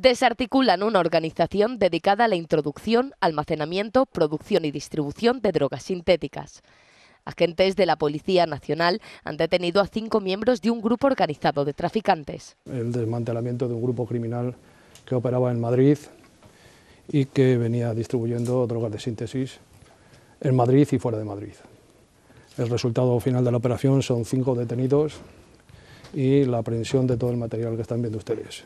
desarticulan una organización dedicada a la introducción, almacenamiento, producción y distribución de drogas sintéticas. Agentes de la Policía Nacional han detenido a cinco miembros de un grupo organizado de traficantes. El desmantelamiento de un grupo criminal que operaba en Madrid y que venía distribuyendo drogas de síntesis en Madrid y fuera de Madrid. El resultado final de la operación son cinco detenidos y la aprehensión de todo el material que están viendo ustedes.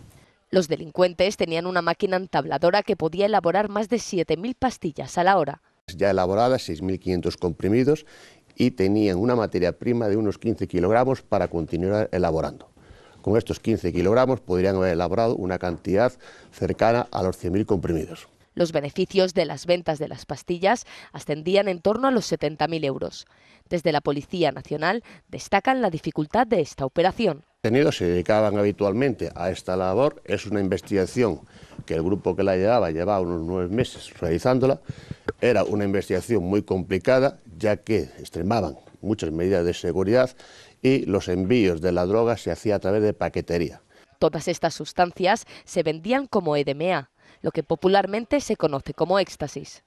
Los delincuentes tenían una máquina entabladora que podía elaborar más de 7.000 pastillas a la hora. Ya elaboradas 6.500 comprimidos y tenían una materia prima de unos 15 kilogramos para continuar elaborando. Con estos 15 kilogramos podrían haber elaborado una cantidad cercana a los 100.000 comprimidos. Los beneficios de las ventas de las pastillas ascendían en torno a los 70.000 euros. Desde la Policía Nacional destacan la dificultad de esta operación. Tenidos se dedicaban habitualmente a esta labor, es una investigación que el grupo que la llevaba llevaba unos nueve meses realizándola, era una investigación muy complicada ya que extremaban muchas medidas de seguridad y los envíos de la droga se hacía a través de paquetería. Todas estas sustancias se vendían como EDMA, lo que popularmente se conoce como éxtasis.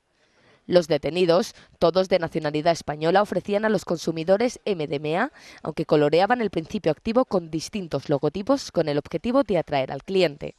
Los detenidos, todos de nacionalidad española, ofrecían a los consumidores MDMA, aunque coloreaban el principio activo con distintos logotipos con el objetivo de atraer al cliente.